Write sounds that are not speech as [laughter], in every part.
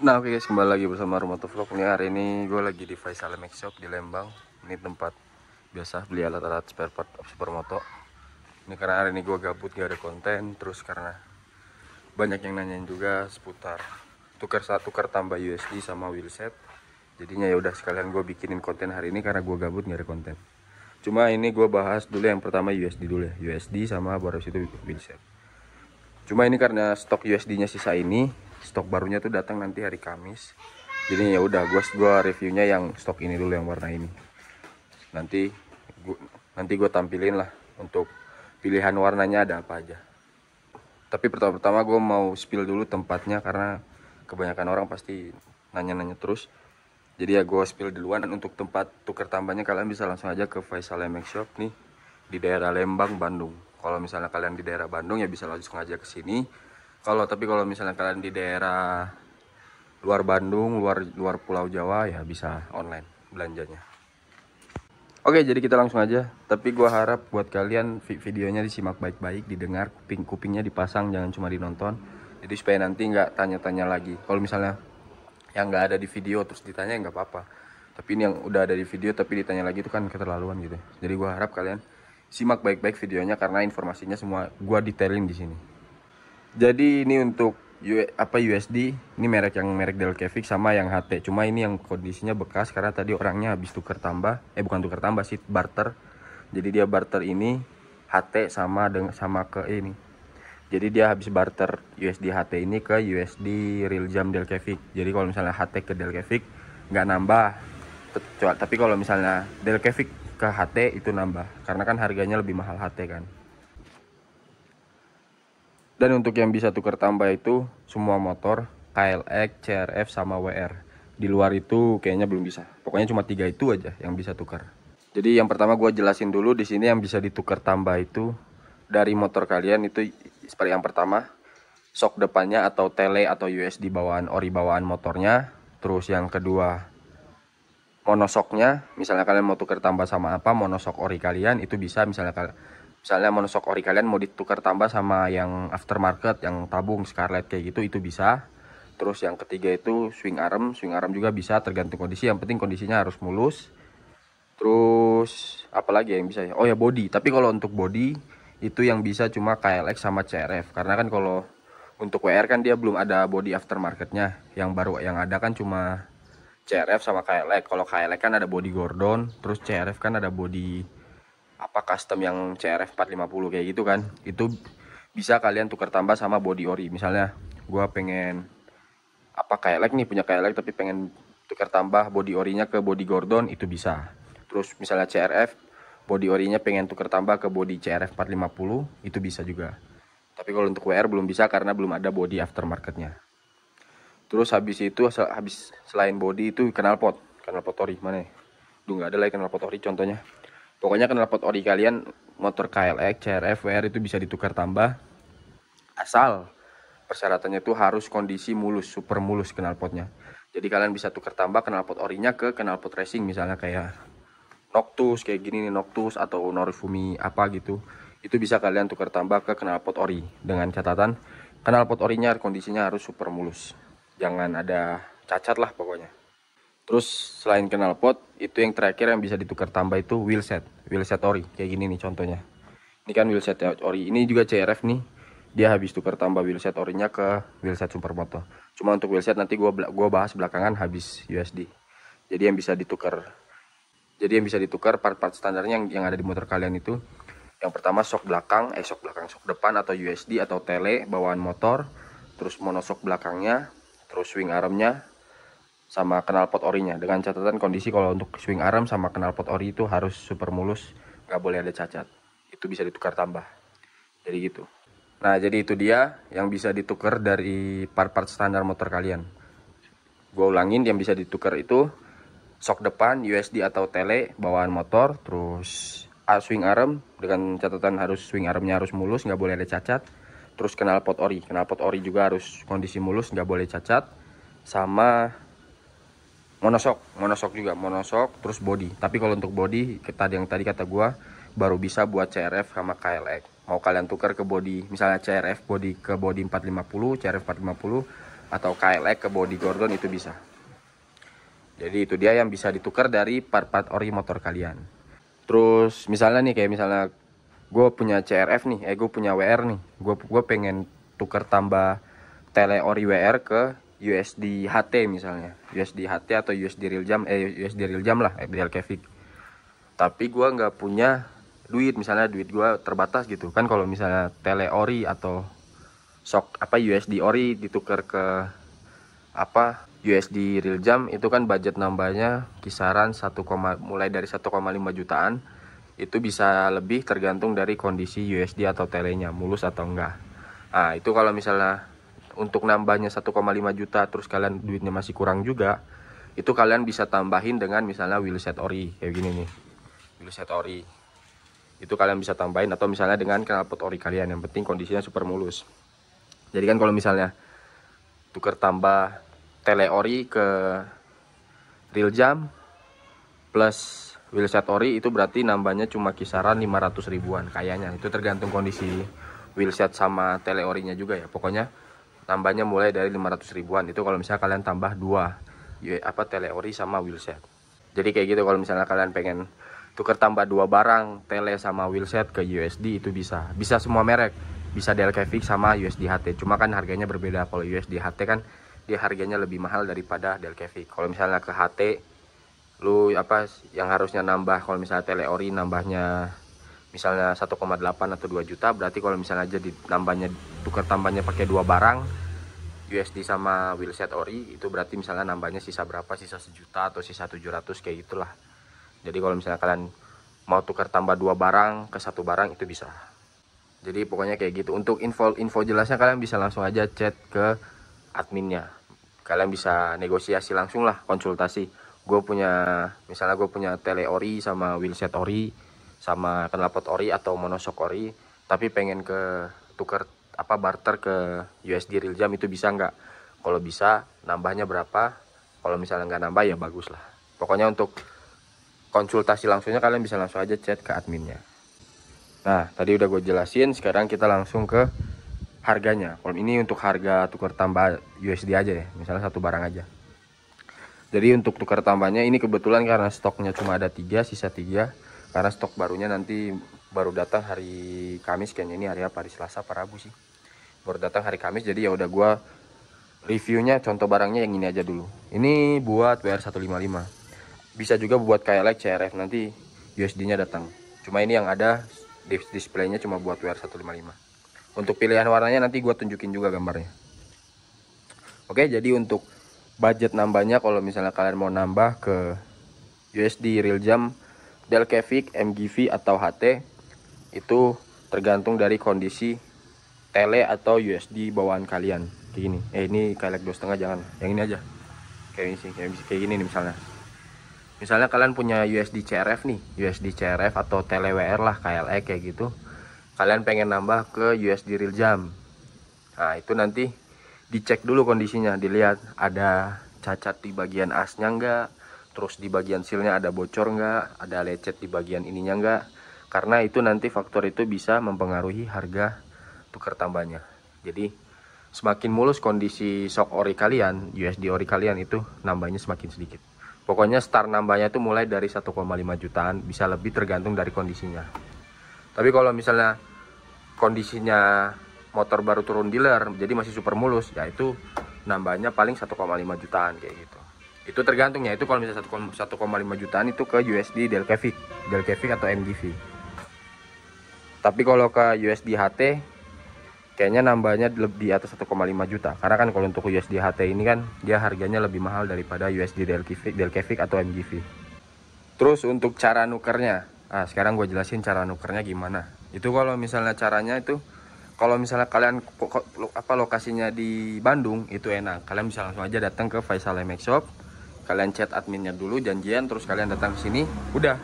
Nah oke okay guys kembali lagi bersama Rumah Vlog Ini hari ini gue lagi di Faisal Make Shop di Lembang ini tempat biasa beli alat-alat spare part supermoto ini karena hari ini gue gabut gak ada konten terus karena banyak yang nanyain juga seputar tukar satu tukar tambah USD sama wheelset jadinya ya udah sekalian gue bikinin konten hari ini karena gue gabut gak ada konten cuma ini gue bahas dulu yang pertama USD dulu ya USD sama baru itu wheelset cuma ini karena stok USD nya sisa ini stok barunya tuh datang nanti hari Kamis jadi ya udah gue gua reviewnya yang stok ini dulu yang warna ini nanti gua, nanti gue tampilin lah untuk pilihan warnanya ada apa aja tapi pertama-tama gue mau spill dulu tempatnya karena kebanyakan orang pasti nanya-nanya terus jadi ya gue spill duluan dan untuk tempat tuker tambahnya kalian bisa langsung aja ke Faisal MX Shop nih di daerah Lembang Bandung kalau misalnya kalian di daerah Bandung ya bisa langsung aja ke sini kalau tapi kalau misalnya kalian di daerah luar Bandung luar luar Pulau Jawa ya bisa online belanjanya Oke jadi kita langsung aja tapi gua harap buat kalian videonya disimak baik-baik didengar kuping kupingnya dipasang jangan cuma dinonton jadi supaya nanti nggak tanya-tanya lagi kalau misalnya yang nggak ada di video terus ditanya nggak apa-apa tapi ini yang udah ada di video tapi ditanya lagi itu kan keterlaluan gitu jadi gue harap kalian simak baik-baik videonya karena informasinya semua gue detailin di sini jadi ini untuk U, apa USD ini merek yang merek Delcavic sama yang HT cuma ini yang kondisinya bekas karena tadi orangnya habis tukar tambah eh bukan tukar tambah sih barter jadi dia barter ini HT sama dengan sama ke ini jadi dia habis barter USD HT ini ke USD real jam Delcavic jadi kalau misalnya HT ke Delcavic nggak nambah tapi kalau misalnya Delcavic ke HT itu nambah karena kan harganya lebih mahal HT kan dan untuk yang bisa tukar tambah itu semua motor KLX, CRF sama WR. Di luar itu kayaknya belum bisa. Pokoknya cuma tiga itu aja yang bisa tukar. Jadi yang pertama gue jelasin dulu di sini yang bisa ditukar tambah itu dari motor kalian itu seperti yang pertama sok depannya atau tele atau USD bawaan ori bawaan motornya. Terus yang kedua monosoknya, misalnya kalian mau tukar tambah sama apa monosok ori kalian itu bisa misalnya kalian misalnya monosok ori kalian mau ditukar tambah sama yang aftermarket yang tabung scarlet kayak gitu itu bisa terus yang ketiga itu swing arm swing arm juga bisa tergantung kondisi yang penting kondisinya harus mulus terus apalagi yang bisa ya oh ya body tapi kalau untuk body itu yang bisa cuma KLX sama CRF karena kan kalau untuk WR kan dia belum ada body aftermarketnya yang baru yang ada kan cuma CRF sama KLX kalau KLX kan ada body Gordon terus CRF kan ada body apa custom yang CRF 450 kayak gitu kan itu bisa kalian tukar tambah sama body ori misalnya gue pengen apa kayak nih punya kayak tapi pengen tukar tambah body orinya ke body Gordon itu bisa terus misalnya CRF body orinya pengen tukar tambah ke body CRF 450 itu bisa juga tapi kalau untuk WR belum bisa karena belum ada body aftermarketnya terus habis itu habis selain body itu knalpot knalpot ori mana ya? Duh nggak ada lagi ya knalpot ori contohnya pokoknya knalpot ori kalian motor KLX, CRF, WR itu bisa ditukar tambah asal persyaratannya itu harus kondisi mulus, super mulus knalpotnya. Jadi kalian bisa tukar tambah knalpot orinya ke knalpot racing misalnya kayak Noctus kayak gini nih Noctus atau Norifumi apa gitu. Itu bisa kalian tukar tambah ke knalpot ori dengan catatan knalpot orinya kondisinya harus super mulus. Jangan ada cacat lah pokoknya. Terus selain kenal pot, itu yang terakhir yang bisa ditukar tambah itu wheelset, wheelset ori kayak gini nih contohnya. Ini kan wheelset ori. Ini juga CRF nih. Dia habis tukar tambah wheelset orinya ke wheelset supermoto. Cuma untuk wheelset nanti gua gua bahas belakangan habis USD. Jadi yang bisa ditukar jadi yang bisa ditukar part-part standarnya yang, yang ada di motor kalian itu yang pertama shock belakang, eh shock belakang, shock depan atau USD atau tele bawaan motor, terus monosok belakangnya, terus swing armnya, sama knalpot orinya dengan catatan kondisi kalau untuk swing arm sama knalpot ori itu harus super mulus nggak boleh ada cacat itu bisa ditukar tambah jadi gitu nah jadi itu dia yang bisa ditukar dari part-part standar motor kalian gue ulangin yang bisa ditukar itu shock depan USD atau tele bawaan motor terus swing arm dengan catatan harus swing armnya harus mulus nggak boleh ada cacat terus knalpot ori knalpot ori juga harus kondisi mulus nggak boleh cacat sama monosok monosok juga monosok terus body tapi kalau untuk body tadi yang tadi kata gua baru bisa buat CRF sama KLX mau kalian tukar ke body misalnya CRF body ke body 450 CRF 450 atau KLX ke body Gordon itu bisa jadi itu dia yang bisa ditukar dari part-part ori motor kalian terus misalnya nih kayak misalnya gue punya CRF nih eh gue punya WR nih gue gue pengen tukar tambah tele ori WR ke USD HT misalnya USD HT atau USD real jam eh USD real jam lah ideal Kevik tapi gue nggak punya duit misalnya duit gue terbatas gitu kan kalau misalnya tele ori atau sok apa USD ori ditukar ke apa USD real jam itu kan budget nambahnya kisaran 1, mulai dari 1,5 jutaan itu bisa lebih tergantung dari kondisi USD atau telenya mulus atau enggak nah itu kalau misalnya untuk nambahnya 1,5 juta terus kalian duitnya masih kurang juga itu kalian bisa tambahin dengan misalnya wheelset ori kayak gini nih wheelset ori itu kalian bisa tambahin atau misalnya dengan knalpot ori kalian yang penting kondisinya super mulus jadi kan kalau misalnya tuker tambah tele ori ke real jam plus wheelset ori itu berarti nambahnya cuma kisaran 500 ribuan kayaknya itu tergantung kondisi wheelset sama tele orinya juga ya pokoknya tambahnya mulai dari 500 ribuan itu kalau misalnya kalian tambah dua ya, apa teleori sama wheelset jadi kayak gitu kalau misalnya kalian pengen tuker tambah dua barang tele sama wheelset ke USD itu bisa bisa semua merek bisa fix sama USD HT. cuma kan harganya berbeda kalau USD HT kan dia harganya lebih mahal daripada fix kalau misalnya ke HT lu apa yang harusnya nambah kalau misalnya teleori nambahnya misalnya 1,8 atau 2 juta berarti kalau misalnya aja ditambahnya tukar tambahnya pakai dua barang USD sama wheelset ori e, itu berarti misalnya nambahnya sisa berapa sisa sejuta atau sisa 700 kayak gitulah jadi kalau misalnya kalian mau tukar tambah dua barang ke satu barang itu bisa jadi pokoknya kayak gitu untuk info info jelasnya kalian bisa langsung aja chat ke adminnya kalian bisa negosiasi langsung lah konsultasi gue punya misalnya gue punya tele ori sama wheelset ori sama knalpot ori atau monosok ori tapi pengen ke tukar apa barter ke USD real jam itu bisa nggak kalau bisa nambahnya berapa kalau misalnya nggak nambah ya bagus lah pokoknya untuk konsultasi langsungnya kalian bisa langsung aja chat ke adminnya nah tadi udah gue jelasin sekarang kita langsung ke harganya kalau ini untuk harga tukar tambah USD aja ya misalnya satu barang aja jadi untuk tukar tambahnya ini kebetulan karena stoknya cuma ada tiga sisa tiga karena stok barunya nanti baru datang hari Kamis kayaknya ini hari apa hari Selasa hari Rabu sih baru datang hari Kamis jadi ya udah gua reviewnya contoh barangnya yang ini aja dulu ini buat WR155 bisa juga buat kayak like CRF nanti USD nya datang cuma ini yang ada display-nya cuma buat WR155 untuk pilihan warnanya nanti gua tunjukin juga gambarnya oke jadi untuk budget nambahnya kalau misalnya kalian mau nambah ke USD real jam Delcavic, MGV atau HT itu tergantung dari kondisi tele atau USD bawaan kalian kayak gini eh ini kayak dua setengah jangan yang ini aja kayak ini sih kayak, kayak gini nih misalnya misalnya kalian punya USD CRF nih USD CRF atau tele WR lah KLE kayak gitu kalian pengen nambah ke USD real jam nah itu nanti dicek dulu kondisinya dilihat ada cacat di bagian asnya enggak terus di bagian silnya ada bocor nggak, ada lecet di bagian ininya nggak, karena itu nanti faktor itu bisa mempengaruhi harga tukar tambahnya. Jadi semakin mulus kondisi shock ori kalian, USD ori kalian itu nambahnya semakin sedikit. Pokoknya start nambahnya itu mulai dari 1,5 jutaan, bisa lebih tergantung dari kondisinya. Tapi kalau misalnya kondisinya motor baru turun dealer, jadi masih super mulus, ya itu nambahnya paling 1,5 jutaan kayak gitu itu tergantung ya itu kalau misalnya 1,5 jutaan itu ke USD Delcavic Delcavic atau MGV tapi kalau ke USD HT kayaknya nambahnya lebih atas 1,5 juta karena kan kalau untuk USD HT ini kan dia harganya lebih mahal daripada USD Delcavic, Delcavic atau MGV terus untuk cara nukernya nah, sekarang gue jelasin cara nukernya gimana itu kalau misalnya caranya itu kalau misalnya kalian apa lokasinya di Bandung itu enak kalian bisa langsung aja datang ke Faisal MX Shop kalian chat adminnya dulu janjian terus kalian datang ke sini udah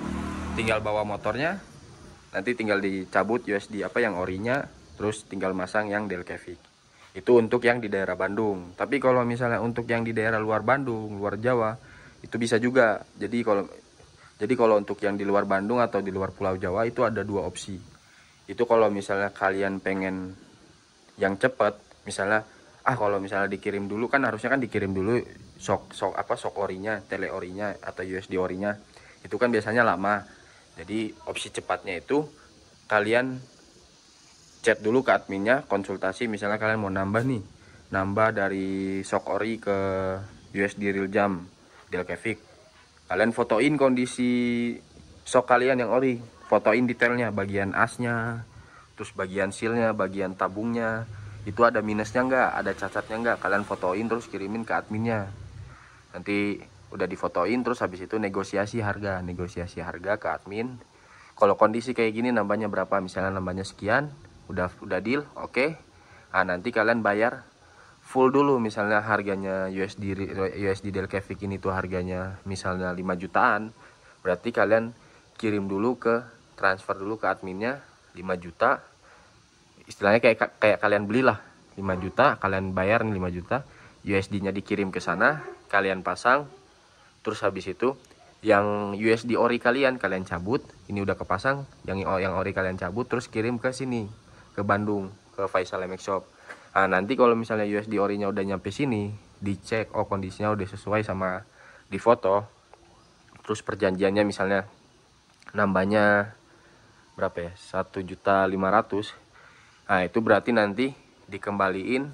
tinggal bawa motornya nanti tinggal dicabut USD apa yang orinya terus tinggal masang yang Delcavic itu untuk yang di daerah Bandung tapi kalau misalnya untuk yang di daerah luar Bandung luar Jawa itu bisa juga jadi kalau jadi kalau untuk yang di luar Bandung atau di luar Pulau Jawa itu ada dua opsi itu kalau misalnya kalian pengen yang cepat misalnya ah kalau misalnya dikirim dulu kan harusnya kan dikirim dulu sok sok apa sok orinya tele orinya atau USD orinya itu kan biasanya lama jadi opsi cepatnya itu kalian chat dulu ke adminnya konsultasi misalnya kalian mau nambah nih nambah dari sok ori ke USD real jam delkevik kalian fotoin kondisi sok kalian yang ori fotoin detailnya bagian asnya terus bagian sealnya bagian tabungnya itu ada minusnya nggak ada cacatnya nggak kalian fotoin terus kirimin ke adminnya nanti udah difotoin terus habis itu negosiasi harga negosiasi harga ke admin kalau kondisi kayak gini nambahnya berapa misalnya nambahnya sekian udah udah deal oke okay. nah, nanti kalian bayar full dulu misalnya harganya USD USD Kevik ini tuh harganya misalnya 5 jutaan berarti kalian kirim dulu ke transfer dulu ke adminnya 5 juta istilahnya kayak kayak kalian belilah 5 juta, kalian bayar 5 juta, USD-nya dikirim ke sana, kalian pasang, terus habis itu yang USD ori kalian kalian cabut, ini udah kepasang, yang yang ori kalian cabut terus kirim ke sini, ke Bandung, ke Faisal MX Shop. Nah, nanti kalau misalnya USD orinya udah nyampe sini, dicek oh kondisinya udah sesuai sama di foto. Terus perjanjiannya misalnya nambahnya berapa ya? 1.500 Nah itu berarti nanti dikembaliin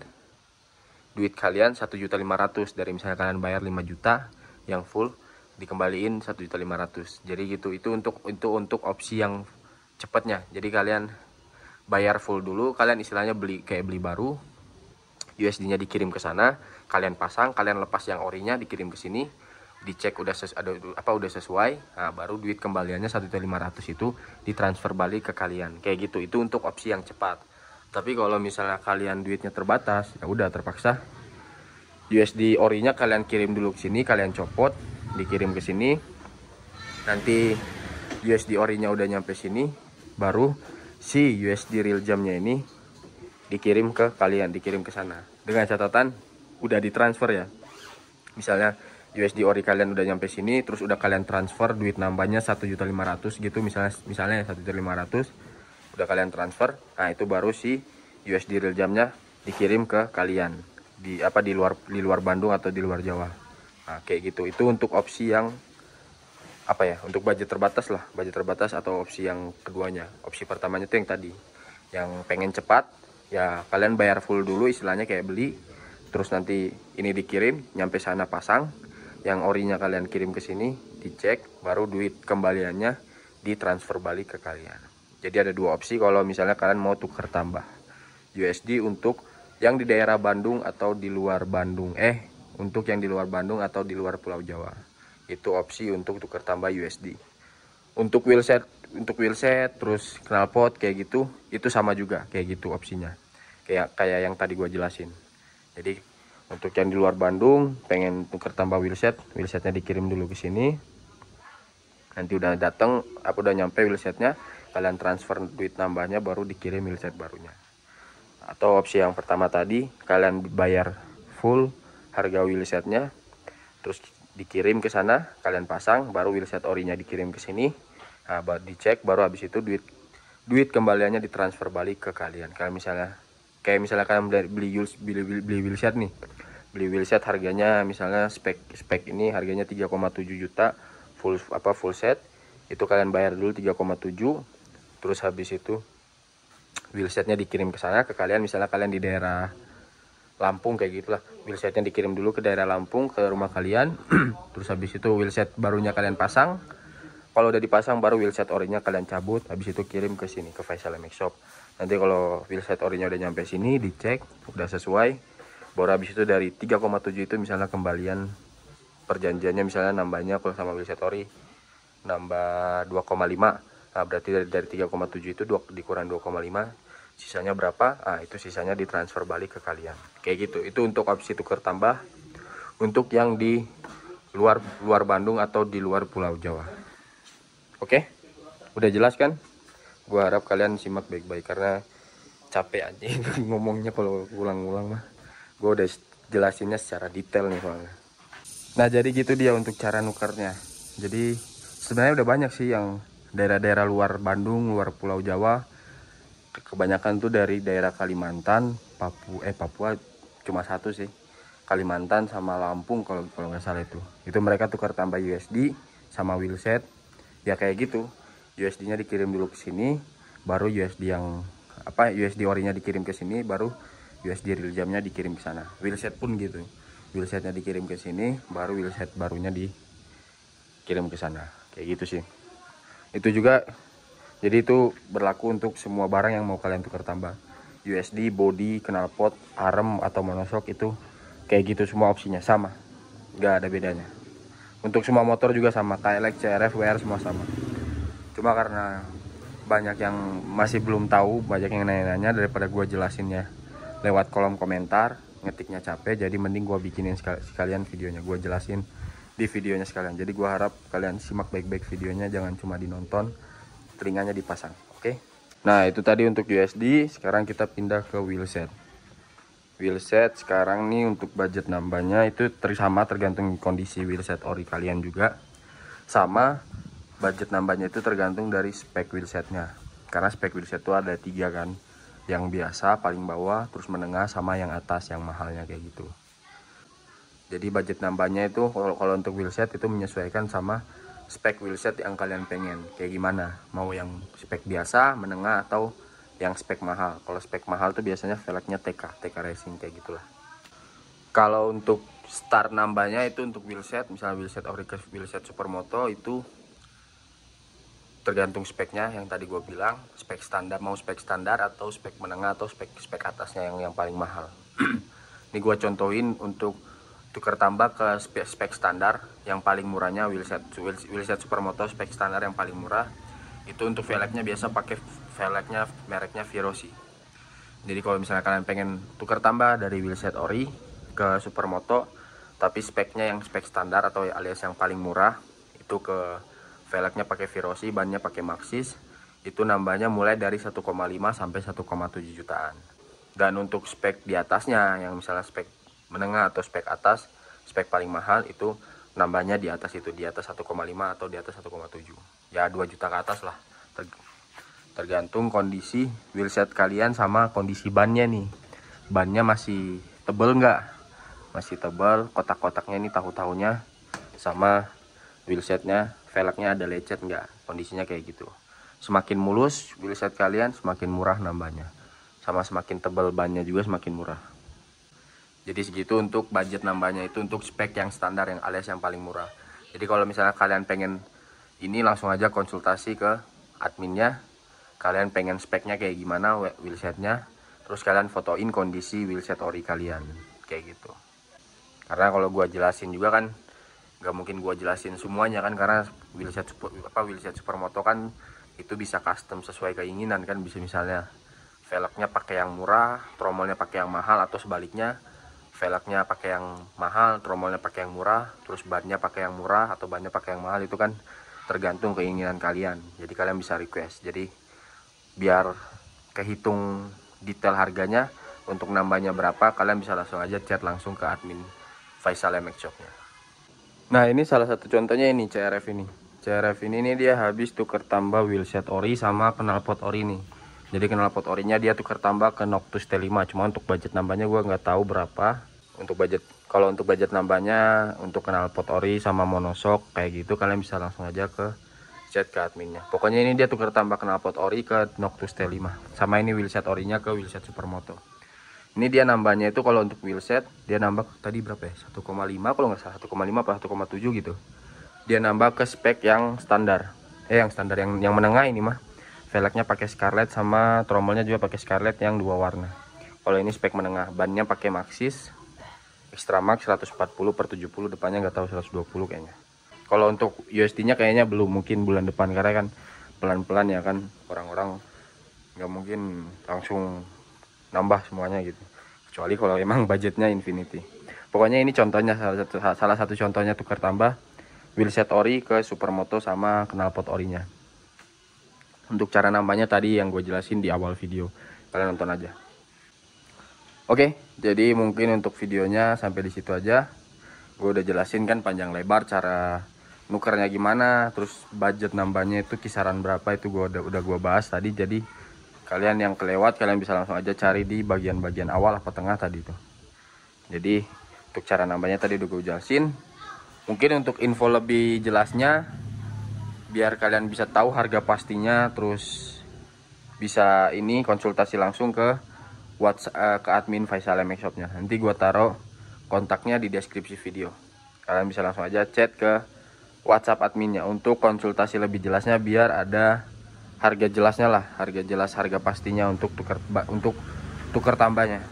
duit kalian 1.500 dari misalnya kalian bayar 5 juta yang full dikembaliin 1.500. Jadi gitu itu untuk itu untuk opsi yang cepatnya. Jadi kalian bayar full dulu, kalian istilahnya beli kayak beli baru. USD-nya dikirim ke sana, kalian pasang, kalian lepas yang orinya dikirim ke sini, dicek udah ses, ada apa udah sesuai nah, baru duit kembaliannya 1.500 itu ditransfer balik ke kalian kayak gitu itu untuk opsi yang cepat tapi kalau misalnya kalian duitnya terbatas ya udah terpaksa USD orinya kalian kirim dulu ke sini kalian copot dikirim ke sini nanti USD orinya udah nyampe sini baru si USD real jamnya ini dikirim ke kalian dikirim ke sana dengan catatan udah ditransfer ya misalnya USD ori kalian udah nyampe sini terus udah kalian transfer duit nambahnya 1.500 gitu misalnya misalnya 1.500 ya, udah kalian transfer nah itu baru si USD real jamnya dikirim ke kalian di apa di luar di luar Bandung atau di luar Jawa nah, kayak gitu itu untuk opsi yang apa ya untuk budget terbatas lah budget terbatas atau opsi yang keduanya opsi pertamanya itu yang tadi yang pengen cepat ya kalian bayar full dulu istilahnya kayak beli terus nanti ini dikirim nyampe sana pasang yang orinya kalian kirim ke sini dicek baru duit kembaliannya ditransfer balik ke kalian jadi ada dua opsi kalau misalnya kalian mau tukar tambah USD untuk yang di daerah Bandung atau di luar Bandung eh untuk yang di luar Bandung atau di luar Pulau Jawa itu opsi untuk tukar tambah USD untuk wheelset untuk wheelset terus knalpot kayak gitu itu sama juga kayak gitu opsinya kayak kayak yang tadi gua jelasin jadi untuk yang di luar Bandung pengen tuker tambah wheelset wheelsetnya dikirim dulu ke sini nanti udah dateng aku udah nyampe wheelsetnya kalian transfer duit nambahnya baru dikirim milset barunya atau opsi yang pertama tadi kalian bayar full harga wheelsetnya terus dikirim ke sana kalian pasang baru wheelset orinya dikirim ke sini nah, dicek baru habis itu duit duit kembaliannya ditransfer balik ke kalian kalau misalnya kayak misalnya kalian beli beli, beli, beli wheelset nih beli wheelset harganya misalnya spek spek ini harganya 3,7 juta full apa full set itu kalian bayar dulu terus habis itu wheelsetnya dikirim ke sana ke kalian misalnya kalian di daerah Lampung kayak gitulah wheelsetnya dikirim dulu ke daerah Lampung ke rumah kalian [clears throat] terus habis itu wheelset barunya kalian pasang kalau udah dipasang baru wheelset orinya kalian cabut habis itu kirim ke sini ke Faisal MX Shop nanti kalau wheelset orinya udah nyampe sini dicek udah sesuai baru habis itu dari 3,7 itu misalnya kembalian perjanjiannya misalnya nambahnya kalau sama wheelset ori nambah 2,5 Nah, berarti dari, dari 3,7 itu 2, dikurang 2,5 sisanya berapa? Ah, itu sisanya ditransfer balik ke kalian. Kayak gitu. Itu untuk opsi tukar tambah untuk yang di luar luar Bandung atau di luar Pulau Jawa. Oke? Udah jelas kan? Gua harap kalian simak baik-baik karena capek aja [laughs] ngomongnya kalau ulang-ulang mah. Gua udah jelasinnya secara detail nih soalnya. Nah, jadi gitu dia untuk cara nukarnya. Jadi sebenarnya udah banyak sih yang daerah-daerah luar Bandung, luar Pulau Jawa. Kebanyakan tuh dari daerah Kalimantan, Papua, eh Papua cuma satu sih. Kalimantan sama Lampung kalau kalau nggak salah itu. Itu mereka tukar tambah USD sama wheelset. Ya kayak gitu. USD-nya dikirim dulu ke sini, baru USD yang apa USD orinya dikirim ke sini, baru USD real jamnya dikirim ke sana. Wheelset pun gitu. Wheelsetnya dikirim ke sini, baru wheelset barunya dikirim ke sana. Kayak gitu sih itu juga jadi itu berlaku untuk semua barang yang mau kalian tukar tambah USD body knalpot arm atau monoshock itu kayak gitu semua opsinya sama nggak ada bedanya untuk semua motor juga sama Tylek, CRF, WR semua sama cuma karena banyak yang masih belum tahu banyak yang nanya-nanya daripada gua ya lewat kolom komentar ngetiknya capek jadi mending gua bikinin sekalian videonya gua jelasin di videonya sekalian jadi gua harap kalian simak baik-baik videonya jangan cuma dinonton telinganya dipasang oke okay? nah itu tadi untuk USD sekarang kita pindah ke wheelset wheelset sekarang nih untuk budget nambahnya itu sama tergantung kondisi wheelset ori kalian juga sama budget nambahnya itu tergantung dari spek wheelsetnya karena spek wheelset itu ada tiga kan yang biasa paling bawah terus menengah sama yang atas yang mahalnya kayak gitu jadi budget nambahnya itu kalau, kalau untuk wheelset itu menyesuaikan sama spek wheelset yang kalian pengen kayak gimana mau yang spek biasa menengah atau yang spek mahal kalau spek mahal tuh biasanya velgnya TK TK racing kayak gitulah kalau untuk start nambahnya itu untuk wheelset misalnya wheelset Orica wheelset supermoto itu tergantung speknya yang tadi gue bilang spek standar mau spek standar atau spek menengah atau spek spek atasnya yang yang paling mahal [clears throat] ini gue contohin untuk tukar tambah ke spek, spek standar yang paling murahnya wheelset wheelset supermoto spek standar yang paling murah itu untuk velgnya biasa pakai velgnya mereknya Virosi jadi kalau misalnya kalian pengen tukar tambah dari wheelset ori ke supermoto tapi speknya yang spek standar atau alias yang paling murah itu ke velgnya pakai Virosi bannya pakai Maxis itu nambahnya mulai dari 1,5 sampai 1,7 jutaan dan untuk spek di atasnya yang misalnya spek menengah atau spek atas spek paling mahal itu nambahnya di atas itu di atas 1,5 atau di atas 1,7 ya 2 juta ke atas lah tergantung kondisi wheelset kalian sama kondisi bannya nih bannya masih tebel nggak masih tebal kotak-kotaknya ini tahu-tahunya sama wheelsetnya velgnya ada lecet nggak kondisinya kayak gitu semakin mulus wheelset kalian semakin murah nambahnya sama semakin tebal bannya juga semakin murah jadi segitu untuk budget nambahnya itu untuk spek yang standar yang alias yang paling murah jadi kalau misalnya kalian pengen ini langsung aja konsultasi ke adminnya kalian pengen speknya kayak gimana wheelsetnya terus kalian fotoin kondisi wheelset ori kalian kayak gitu karena kalau gua jelasin juga kan gak mungkin gua jelasin semuanya kan karena wheelset apa wheelset supermoto kan itu bisa custom sesuai keinginan kan bisa misalnya velgnya pakai yang murah tromolnya pakai yang mahal atau sebaliknya velgnya pakai yang mahal, tromolnya pakai yang murah, terus bannya pakai yang murah atau bannya pakai yang mahal itu kan tergantung keinginan kalian. Jadi kalian bisa request. Jadi biar kehitung detail harganya untuk nambahnya berapa kalian bisa langsung aja chat langsung ke admin Faisal MX Shopnya. Nah ini salah satu contohnya ini CRF ini. CRF ini ini dia habis tuker tambah wheelset ori sama knalpot ori nih jadi knalpot orinya dia tuker tambah ke Noctus T5 cuma untuk budget nambahnya gue nggak tahu berapa untuk budget kalau untuk budget nambahnya untuk kenal pot ori sama monosok kayak gitu kalian bisa langsung aja ke chat ke adminnya pokoknya ini dia tukar tambah kenal pot ori ke Noctus T5 sama ini wheelset orinya ke wheelset supermoto ini dia nambahnya itu kalau untuk wheelset dia nambah tadi berapa ya 1,5 kalau nggak salah 1,5 atau 1,7 gitu dia nambah ke spek yang standar eh yang standar yang yang menengah ini mah velgnya pakai scarlet sama tromolnya juga pakai scarlet yang dua warna kalau ini spek menengah bannya pakai maxis Extra Max 140 per 70 depannya nggak tahu 120 kayaknya kalau untuk USD nya kayaknya belum mungkin bulan depan karena kan pelan-pelan ya kan orang-orang nggak mungkin langsung nambah semuanya gitu kecuali kalau emang budgetnya infinity pokoknya ini contohnya salah satu salah satu contohnya tukar tambah wheelset ori ke supermoto sama knalpot orinya untuk cara nambahnya tadi yang gue jelasin di awal video kalian nonton aja Oke, jadi mungkin untuk videonya sampai di situ aja. Gue udah jelasin kan panjang lebar cara nukernya gimana, terus budget nambahnya itu kisaran berapa itu gue udah udah gue bahas tadi. Jadi kalian yang kelewat kalian bisa langsung aja cari di bagian-bagian awal atau tengah tadi itu. Jadi untuk cara nambahnya tadi udah gue jelasin. Mungkin untuk info lebih jelasnya biar kalian bisa tahu harga pastinya terus bisa ini konsultasi langsung ke WhatsApp uh, eh, ke admin Faisal MX Shopnya. Nanti gue taruh kontaknya di deskripsi video. Kalian bisa langsung aja chat ke WhatsApp adminnya untuk konsultasi lebih jelasnya biar ada harga jelasnya lah, harga jelas harga pastinya untuk tukar untuk tukar tambahnya.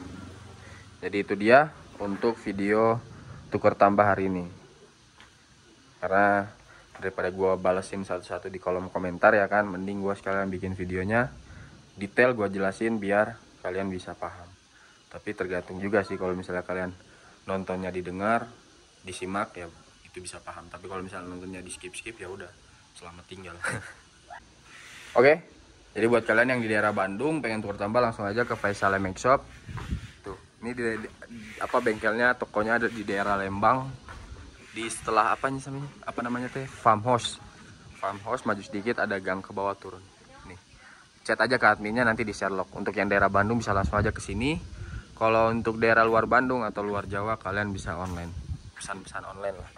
Jadi itu dia untuk video tukar tambah hari ini. Karena daripada gue balesin satu-satu di kolom komentar ya kan, mending gue sekalian bikin videonya detail gue jelasin biar kalian bisa paham tapi tergantung juga sih kalau misalnya kalian nontonnya didengar disimak ya itu bisa paham tapi kalau misalnya nontonnya di skip skip ya udah selamat tinggal [laughs] oke okay? jadi buat kalian yang di daerah Bandung pengen tukar tambah langsung aja ke Faisal Make Shop tuh ini di, di, apa bengkelnya tokonya ada di daerah Lembang di setelah apa nih namanya apa namanya teh farmhouse farmhouse maju sedikit ada gang ke bawah turun chat aja ke adminnya nanti di Sherlock. Untuk yang daerah Bandung bisa langsung aja ke sini. Kalau untuk daerah luar Bandung atau luar Jawa kalian bisa online. Pesan-pesan online lah.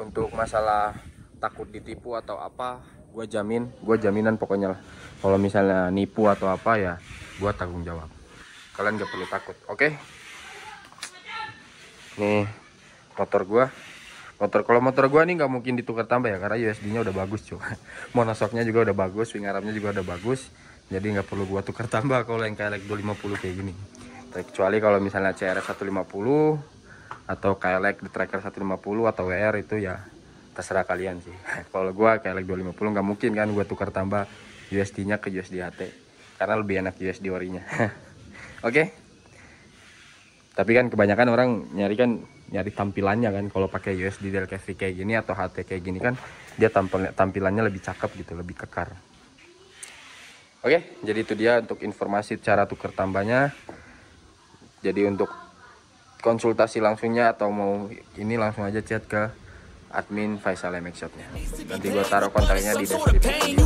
Untuk masalah takut ditipu atau apa, gue jamin, gue jaminan pokoknya lah. Kalau misalnya nipu atau apa ya, gue tanggung jawab. Kalian gak perlu takut, oke? Okay? Nih motor gue motor kalau motor gue nih nggak mungkin ditukar tambah ya karena USD nya udah bagus cuy [laughs] monosoknya juga udah bagus wing juga udah bagus jadi nggak perlu gua tukar tambah kalau yang KLX 250 kayak gini kecuali kalau misalnya CRS 150 atau KLX di tracker 150 atau WR itu ya terserah kalian sih [laughs] kalau gua KLX 250 nggak mungkin kan gua tukar tambah USD nya ke USD HT karena lebih enak USD orinya [laughs] oke okay? tapi kan kebanyakan orang nyari kan nyari tampilannya kan kalau pakai USD Del kayak gini atau HT kayak gini kan dia tampilannya lebih cakep gitu lebih kekar Oke, jadi itu dia untuk informasi cara tukar tambahnya. Jadi untuk konsultasi langsungnya atau mau ini langsung aja chat ke admin Faisal MX Shopnya. Nanti gue taruh kontaknya di deskripsi.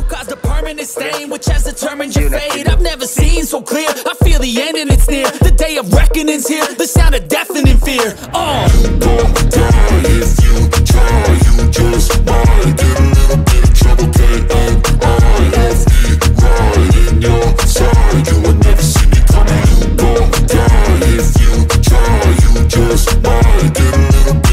just might get a little